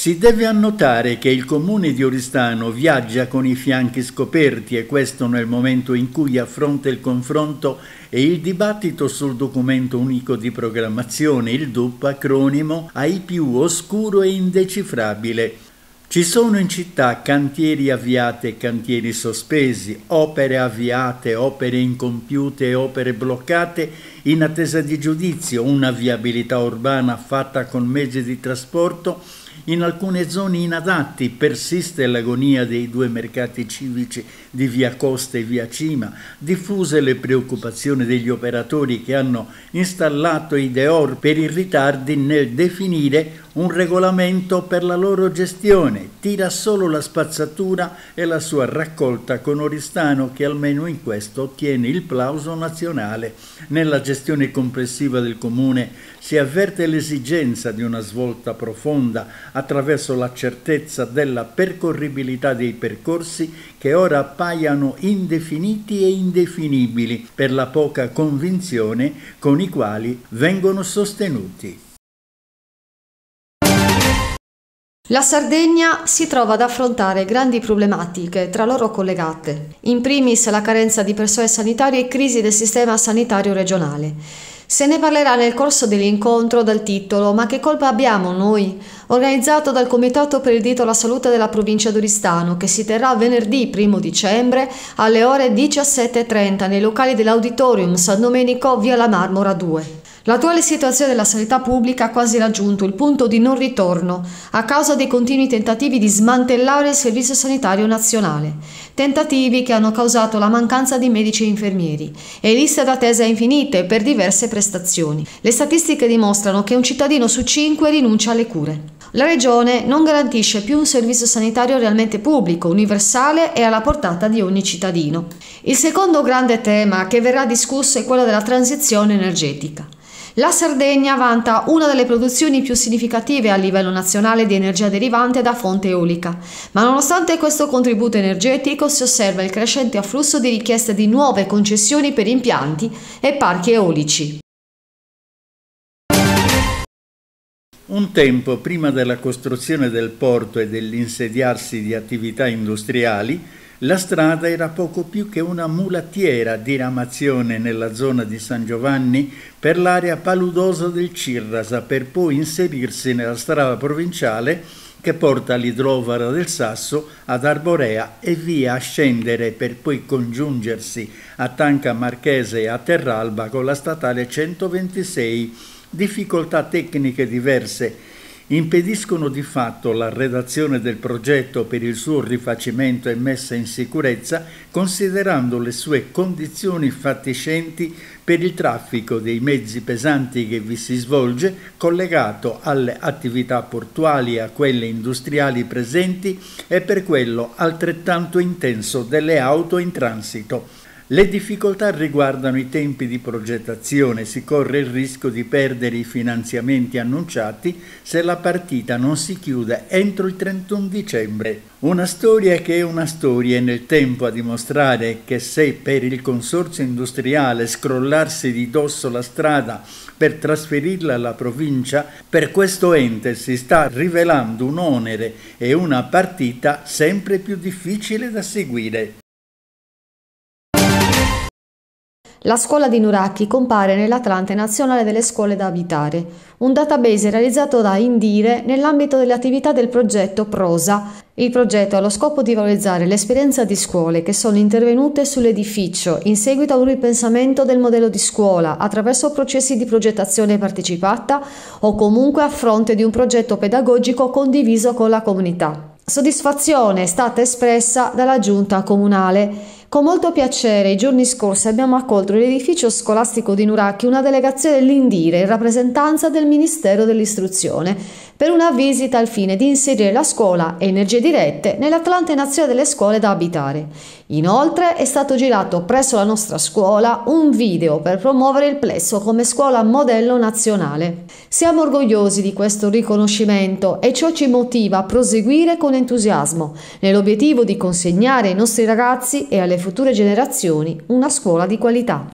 Si deve annotare che il comune di Oristano viaggia con i fianchi scoperti e questo nel momento in cui affronta il confronto e il dibattito sul documento unico di programmazione, il DUP acronimo, ai più oscuro e indecifrabile. Ci sono in città cantieri avviati e cantieri sospesi, opere avviate, opere incompiute e opere bloccate in attesa di giudizio, una viabilità urbana fatta con mezzi di trasporto in alcune zone inadatti persiste l'agonia dei due mercati civici di via Costa e via Cima, diffuse le preoccupazioni degli operatori che hanno installato i Deor per i ritardi nel definire un regolamento per la loro gestione, tira solo la spazzatura e la sua raccolta con Oristano che almeno in questo ottiene il plauso nazionale. Nella gestione complessiva del comune si avverte l'esigenza di una svolta profonda attraverso la certezza della percorribilità dei percorsi che ora appaiano indefiniti e indefinibili per la poca convinzione con i quali vengono sostenuti. La Sardegna si trova ad affrontare grandi problematiche tra loro collegate, in primis la carenza di persone sanitarie e crisi del sistema sanitario regionale. Se ne parlerà nel corso dell'incontro dal titolo Ma che colpa abbiamo noi? organizzato dal Comitato per il Dito alla salute della provincia d'Oristano che si terrà venerdì 1 dicembre alle ore 17.30 nei locali dell'Auditorium San Domenico via la Marmora 2. L'attuale situazione della sanità pubblica ha quasi raggiunto il punto di non ritorno a causa dei continui tentativi di smantellare il servizio sanitario nazionale, tentativi che hanno causato la mancanza di medici e infermieri e liste d'attesa infinite per diverse prestazioni. Le statistiche dimostrano che un cittadino su cinque rinuncia alle cure. La Regione non garantisce più un servizio sanitario realmente pubblico, universale e alla portata di ogni cittadino. Il secondo grande tema che verrà discusso è quello della transizione energetica. La Sardegna vanta una delle produzioni più significative a livello nazionale di energia derivante da fonte eolica, ma nonostante questo contributo energetico si osserva il crescente afflusso di richieste di nuove concessioni per impianti e parchi eolici. Un tempo prima della costruzione del porto e dell'insediarsi di attività industriali, la strada era poco più che una mulattiera diramazione nella zona di San Giovanni per l'area paludosa del Cirrasa per poi inserirsi nella strada provinciale che porta all'idrovara del Sasso ad Arborea e via a scendere per poi congiungersi a Tanca Marchese e a Terralba con la statale 126. Difficoltà tecniche diverse impediscono di fatto la redazione del progetto per il suo rifacimento e messa in sicurezza considerando le sue condizioni fatiscenti per il traffico dei mezzi pesanti che vi si svolge collegato alle attività portuali e a quelle industriali presenti e per quello altrettanto intenso delle auto in transito. Le difficoltà riguardano i tempi di progettazione, si corre il rischio di perdere i finanziamenti annunciati se la partita non si chiude entro il 31 dicembre. Una storia che è una storia e nel tempo a dimostrare che se per il consorzio industriale scrollarsi di dosso la strada per trasferirla alla provincia, per questo ente si sta rivelando un onere e una partita sempre più difficile da seguire. La scuola di Nuraki compare nell'Atlante Nazionale delle Scuole da Abitare, un database realizzato da Indire nell'ambito delle attività del progetto Prosa. Il progetto ha lo scopo di valorizzare l'esperienza di scuole che sono intervenute sull'edificio in seguito a un ripensamento del modello di scuola attraverso processi di progettazione partecipata o comunque a fronte di un progetto pedagogico condiviso con la comunità. Soddisfazione è stata espressa dalla giunta comunale con molto piacere, i giorni scorsi abbiamo accolto nell'edificio scolastico di Nuracchi una delegazione dell'Indire in rappresentanza del Ministero dell'Istruzione per una visita al fine di inserire la scuola e energie dirette nell'Atlante Nazionale delle Scuole da abitare. Inoltre è stato girato presso la nostra scuola un video per promuovere il plesso come scuola modello nazionale. Siamo orgogliosi di questo riconoscimento e ciò ci motiva a proseguire con entusiasmo nell'obiettivo di consegnare ai nostri ragazzi e alle future generazioni una scuola di qualità.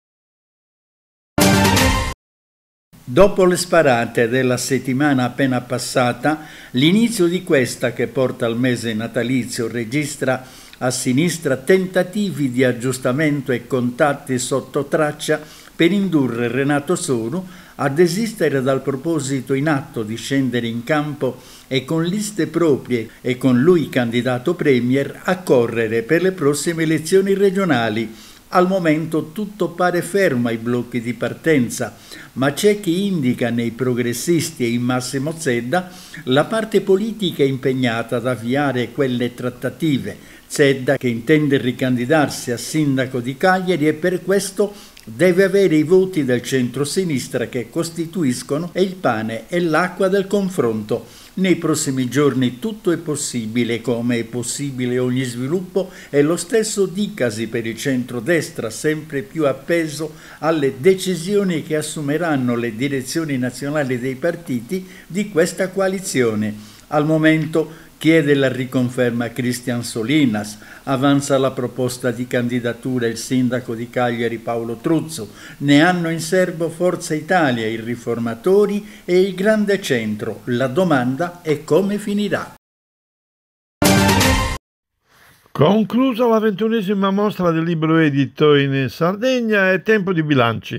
Dopo le sparate della settimana appena passata, l'inizio di questa che porta al mese natalizio registra a sinistra tentativi di aggiustamento e contatti sotto traccia per indurre Renato Soru a desistere dal proposito in atto di scendere in campo e con liste proprie e con lui candidato Premier a correre per le prossime elezioni regionali al momento tutto pare fermo ai blocchi di partenza, ma c'è chi indica nei progressisti e in Massimo Zedda la parte politica impegnata ad avviare quelle trattative. Zedda che intende ricandidarsi a sindaco di Cagliari e per questo deve avere i voti del centro-sinistra che costituiscono il pane e l'acqua del confronto nei prossimi giorni tutto è possibile, come è possibile ogni sviluppo, e lo stesso dicasi per il centrodestra, sempre più appeso alle decisioni che assumeranno le direzioni nazionali dei partiti di questa coalizione. Al momento Chiede la riconferma a Cristian Solinas, avanza la proposta di candidatura il sindaco di Cagliari Paolo Truzzo, ne hanno in serbo Forza Italia, i riformatori e il grande centro. La domanda è come finirà. Conclusa la ventunesima mostra del libro edito in Sardegna è tempo di bilanci.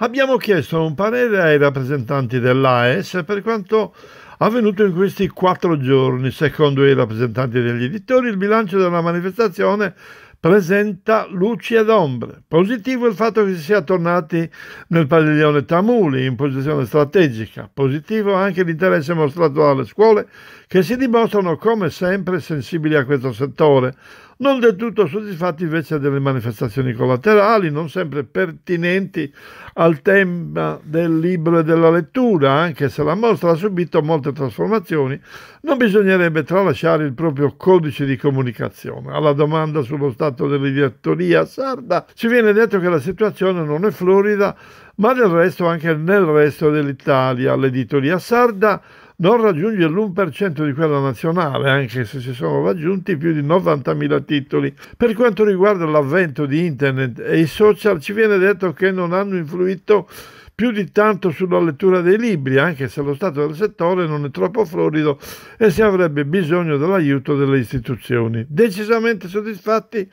Abbiamo chiesto un parere ai rappresentanti dell'AES per quanto avvenuto in questi quattro giorni. Secondo i rappresentanti degli editori, il bilancio della manifestazione presenta luci ed ombre. Positivo il fatto che si sia tornati nel padiglione Tamuli in posizione strategica, positivo anche l'interesse mostrato dalle scuole che si dimostrano come sempre sensibili a questo settore, non del tutto soddisfatti invece delle manifestazioni collaterali, non sempre pertinenti al tema del libro e della lettura, anche se la mostra ha subito molte trasformazioni, non bisognerebbe tralasciare il proprio codice di comunicazione. Alla domanda sullo stato dell'editoria sarda ci viene detto che la situazione non è florida, ma del resto anche nel resto dell'Italia l'editoria sarda non raggiunge l'1% di quella nazionale, anche se si sono raggiunti più di 90.000 titoli. Per quanto riguarda l'avvento di internet e i social, ci viene detto che non hanno influito più di tanto sulla lettura dei libri, anche se lo stato del settore non è troppo florido e si avrebbe bisogno dell'aiuto delle istituzioni. Decisamente soddisfatti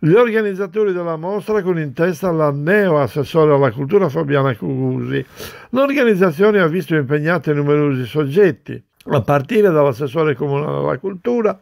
gli organizzatori della mostra, con in testa la neo assessore alla cultura Fabiana Cugusi, l'organizzazione ha visto impegnati numerosi soggetti, a partire dall'assessore comunale alla cultura,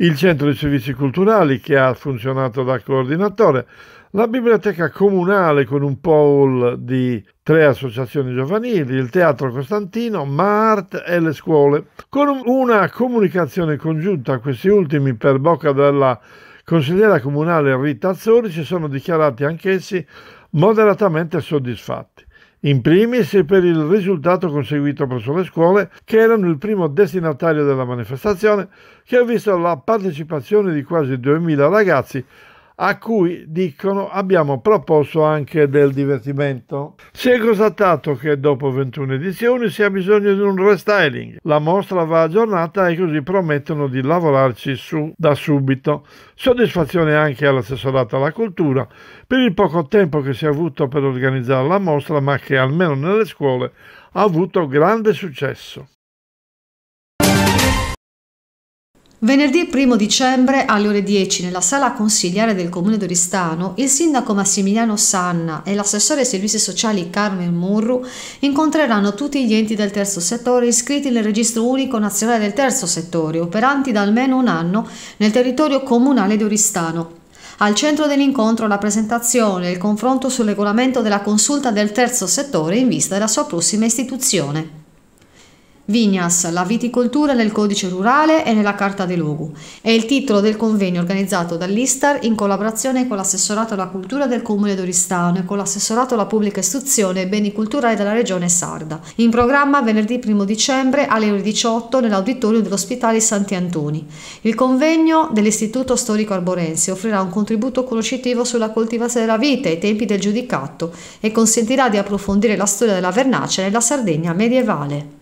il centro di servizi culturali che ha funzionato da coordinatore, la biblioteca comunale con un pool di tre associazioni giovanili, il Teatro Costantino, Mart e le scuole, con una comunicazione congiunta a questi ultimi per bocca della consigliera comunale Rita Azzori si sono dichiarati anch'essi moderatamente soddisfatti. In primis per il risultato conseguito presso le scuole, che erano il primo destinatario della manifestazione, che ha visto la partecipazione di quasi 2.000 ragazzi a cui dicono abbiamo proposto anche del divertimento. Si è constatato che dopo 21 edizioni si ha bisogno di un restyling. La mostra va aggiornata e così promettono di lavorarci su da subito. Soddisfazione anche all'assessorato alla cultura per il poco tempo che si è avuto per organizzare la mostra ma che almeno nelle scuole ha avuto grande successo. Venerdì 1 dicembre alle ore 10 nella sala consigliare del comune d'Oristano il sindaco Massimiliano Sanna e l'assessore ai servizi sociali Carmen Murru incontreranno tutti gli enti del terzo settore iscritti nel registro unico nazionale del terzo settore operanti da almeno un anno nel territorio comunale di Oristano. Al centro dell'incontro la presentazione e il confronto sul regolamento della consulta del terzo settore in vista della sua prossima istituzione. Vignas, la viticoltura nel codice rurale e nella carta di logu. È il titolo del convegno organizzato dall'Istar in collaborazione con l'assessorato alla cultura del comune d'Oristano e con l'assessorato alla pubblica istruzione e beni culturali della regione sarda. In programma venerdì 1 dicembre alle ore 18 nell'auditorio dell'ospitale Santi Antoni. Il convegno dell'Istituto Storico Arborense offrirà un contributo conoscitivo sulla coltivazione della vite e i tempi del giudicato e consentirà di approfondire la storia della vernace nella Sardegna medievale.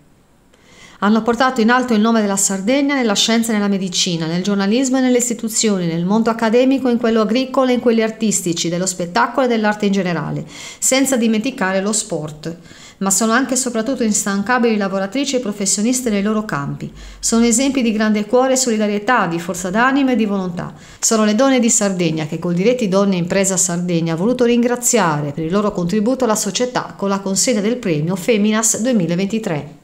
Hanno portato in alto il nome della Sardegna nella scienza e nella medicina, nel giornalismo e nelle istituzioni, nel mondo accademico, in quello agricolo e in quelli artistici, dello spettacolo e dell'arte in generale, senza dimenticare lo sport ma sono anche e soprattutto instancabili lavoratrici e professioniste nei loro campi. Sono esempi di grande cuore e solidarietà, di forza d'anima e di volontà. Sono le donne di Sardegna che col diretti Donne Impresa Sardegna ha voluto ringraziare per il loro contributo alla società con la consegna del premio Feminas 2023.